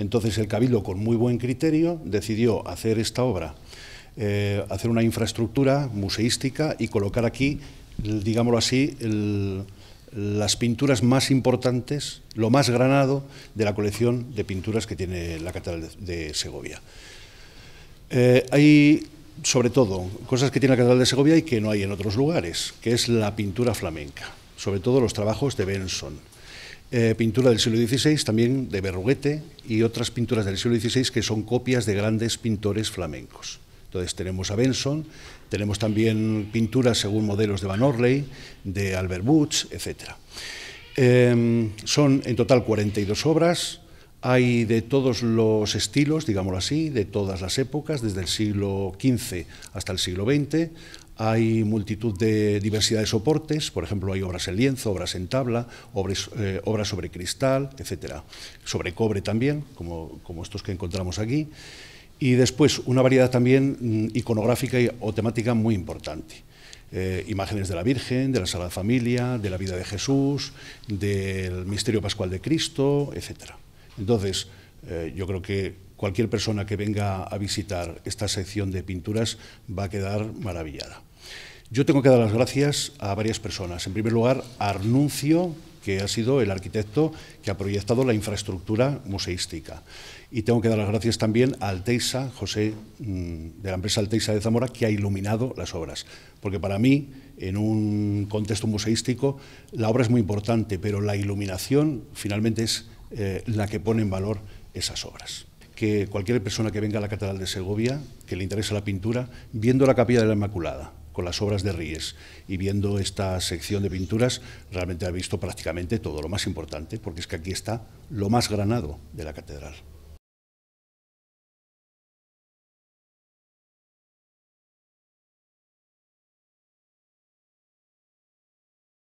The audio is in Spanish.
Entonces el Cabildo, con muy buen criterio, decidió hacer esta obra, eh, hacer una infraestructura museística y colocar aquí, digámoslo así, las pinturas más importantes, lo más granado de la colección de pinturas que tiene la Catedral de Segovia. Eh, hay, sobre todo, cosas que tiene la Catedral de Segovia y que no hay en otros lugares, que es la pintura flamenca, sobre todo los trabajos de Benson. Eh, pintura del siglo XVI, también de Berruguete y otras pinturas del siglo XVI que son copias de grandes pintores flamencos. Entonces tenemos a Benson, tenemos también pinturas según modelos de Van Orley, de Albert Butch, etc. Em, son en total 42 obras, hay de todos los estilos, digámoslo así, de todas las épocas, desde el siglo XV hasta el siglo XX. Hay multitud de diversidad de soportes, por ejemplo, hay obras en lienzo, obras en tabla, eh, obras, sobre cristal, etcétera, sobre cobre también, como, estos que encontramos aquí. Y después una variedad también mm, iconográfica o temática muy importante. Eh, imágenes de la Virgen, de la Sagrada Familia, de la vida de Jesús, del misterio pascual de Cristo, etcétera. Entonces, eh, yo creo que cualquier persona que venga a visitar esta sección de pinturas va a quedar maravillada. Yo tengo que dar las gracias a varias personas. En primer lugar, a Arnuncio, que ha sido el arquitecto que ha proyectado la infraestructura museística. Y tengo que dar las gracias también a Alteisa José, mm, de la empresa Alteisa de Zamora, que ha iluminado las obras. Porque para mí, en un contexto museístico, la obra es muy importante, pero la iluminación finalmente es eh, la que pone en valor esas obras. Que cualquier persona que venga a la Catedral de Segovia, que le interesa la pintura, viendo la Capilla de la Inmaculada, con las obras de Ríes y viendo esta sección de pinturas, realmente ha visto prácticamente todo lo más importante, porque es que aquí está lo más granado de la catedral.